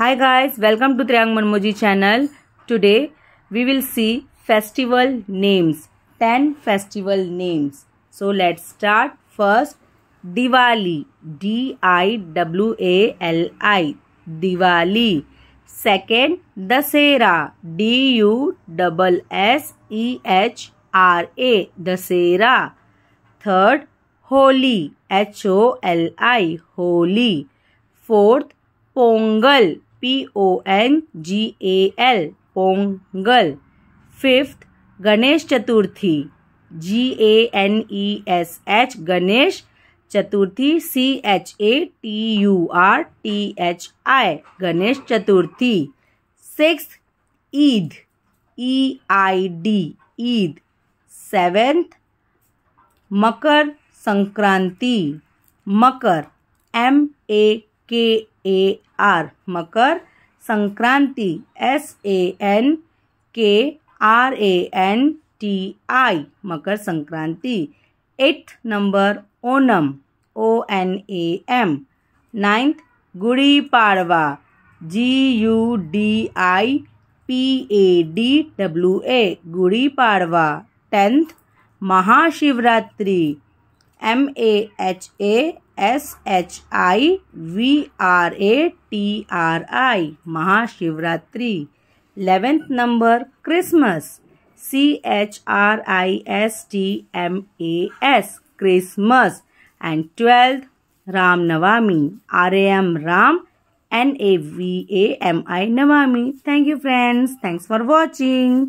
Hi guys, welcome to Triang Manmoji channel. Today we will see festival names, 10 festival names. So let's start first Diwali, D-I-W-A-L-I, Diwali. Second Dasera, D-U-S-S-E-H-R-A, Dasera. Third Holi, H-O-L-I, Holi. Fourth Pongal, P O N G A L Pongal fifth Ganesh Chaturthi G A N E S H Ganesh Chaturthi C H A T U R T H I Ganesh Chaturthi six Eid E I D Eid seventh Makar Sankranti Makar M A K A R Makar Sankranti S A N K R A N T I Makar Sankranti eighth number Onam O N A M ninth Gudi पाड़वा G U D I P A D W A Gudi Padwa tenth Mahashivratri M A H A S H I V R A T R I Mahashivratri eleventh number Christmas C H R I S T M A S Christmas and twelfth Ram Navami R A M Ram N A V A M I Navami thank you friends thanks for watching